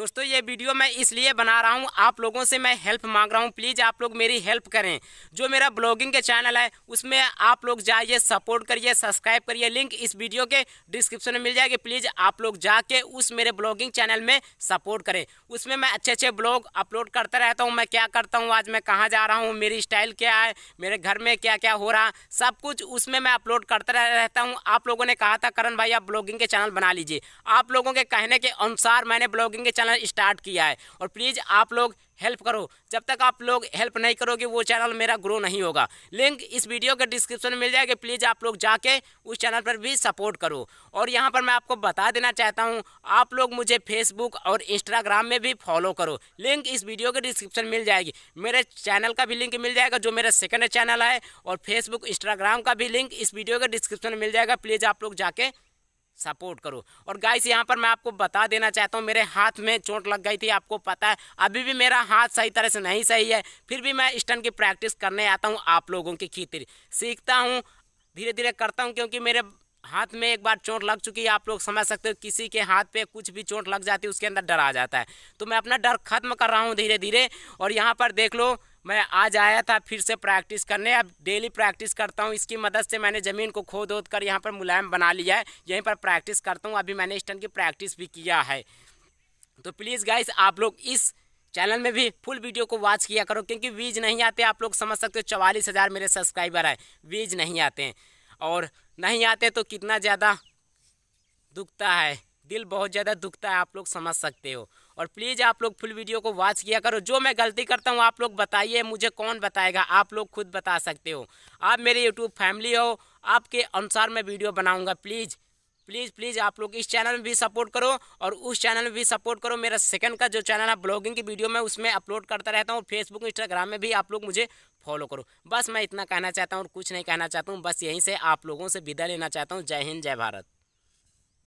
दोस्तों ये वीडियो मैं इसलिए बना रहा हूँ आप लोगों से मैं हेल्प मांग रहा हूँ प्लीज़ आप लोग मेरी हेल्प करें जो मेरा ब्लॉगिंग के चैनल है उसमें आप लोग जाइए सपोर्ट करिए सब्सक्राइब करिए लिंक इस वीडियो के डिस्क्रिप्शन में मिल जाएगी प्लीज़ आप लोग जाके उस मेरे ब्लॉगिंग चैनल में सपोर्ट करें उसमें मैं अच्छे अच्छे ब्लॉग अपलोड करता रहता हूँ मैं क्या करता हूँ आज मैं कहाँ जा रहा हूँ मेरी स्टाइल क्या है मेरे घर में क्या क्या हो रहा सब कुछ उसमें मैं अपलोड करता रहता हूँ आप लोगों ने कहा था करण भाई आप ब्लॉगिंग के चैनल बना लीजिए आप लोगों के कहने के अनुसार मैंने ब्लॉगिंग के चैनल चैनल स्टार्ट किया है और प्लीज़ आप लोग हेल्प करो जब तक आप लोग हेल्प नहीं करोगे वो चैनल मेरा ग्रो नहीं होगा लिंक इस वीडियो के डिस्क्रिप्शन में मिल जाएगा प्लीज़ आप लोग जाके उस चैनल पर भी सपोर्ट करो और यहाँ पर मैं आपको बता देना चाहता हूँ आप लोग मुझे फेसबुक और इंस्टाग्राम में भी फॉलो करो लिंक इस वीडियो के डिस्क्रिप्शन मिल जाएगी मेरे चैनल का भी लिंक मिल जाएगा जो मेरा सेकेंड चैनल है और फेसबुक इंस्टाग्राम का भी लिंक इस वीडियो के डिस्क्रिप्शन में मिल जाएगा प्लीज़ आप लोग जाके सपोर्ट करो और गाइस यहाँ पर मैं आपको बता देना चाहता हूँ मेरे हाथ में चोट लग गई थी आपको पता है अभी भी मेरा हाथ सही तरह से नहीं सही है फिर भी मैं स्टन की प्रैक्टिस करने आता हूँ आप लोगों की खीतिर सीखता हूँ धीरे धीरे करता हूँ क्योंकि मेरे हाथ में एक बार चोट लग चुकी है आप लोग समझ सकते हो किसी के हाथ पे कुछ भी चोट लग जाती है उसके अंदर डर आ जाता है तो मैं अपना डर खत्म कर रहा हूँ धीरे धीरे और यहाँ पर देख लो मैं आज आया था फिर से प्रैक्टिस करने अब डेली प्रैक्टिस करता हूँ इसकी मदद से मैंने ज़मीन को खोद खोद कर यहाँ पर मुलायम बना लिया है यहीं पर प्रैक्टिस करता हूँ अभी मैंने स्टन की प्रैक्टिस भी किया है तो प्लीज़ गाइस आप लोग इस चैनल में भी फुल वीडियो को वॉच किया करो क्योंकि वीज नहीं आते आप लोग समझ सकते हो चवालीस हज़ार मेरे सब्सक्राइबर हैं वीज नहीं आते हैं और नहीं आते तो कितना ज़्यादा दुखता है दिल बहुत ज़्यादा दुखता है आप लोग समझ सकते हो और प्लीज़ आप लोग फुल वीडियो को वॉच किया करो जो मैं गलती करता हूँ आप लोग बताइए मुझे कौन बताएगा आप लोग खुद बता सकते हो आप मेरे यूट्यूब फैमिली हो आपके अनुसार मैं वीडियो बनाऊँगा प्लीज़ प्लीज़ प्लीज़ आप लोग इस चैनल में भी सपोर्ट करो और उस चैनल में भी सपोर्ट करो मेरा सेकंड का जो चैनल है ब्लॉगिंग की वीडियो में उसमें अपलोड करता रहता हूँ फेसबुक इंस्टाग्राम में भी आप लोग मुझे फॉलो करो बस मैं इतना कहना चाहता हूँ और कुछ नहीं कहना चाहता हूँ बस यहीं से आप लोगों से विदा लेना चाहता हूँ जय हिंद जय भारत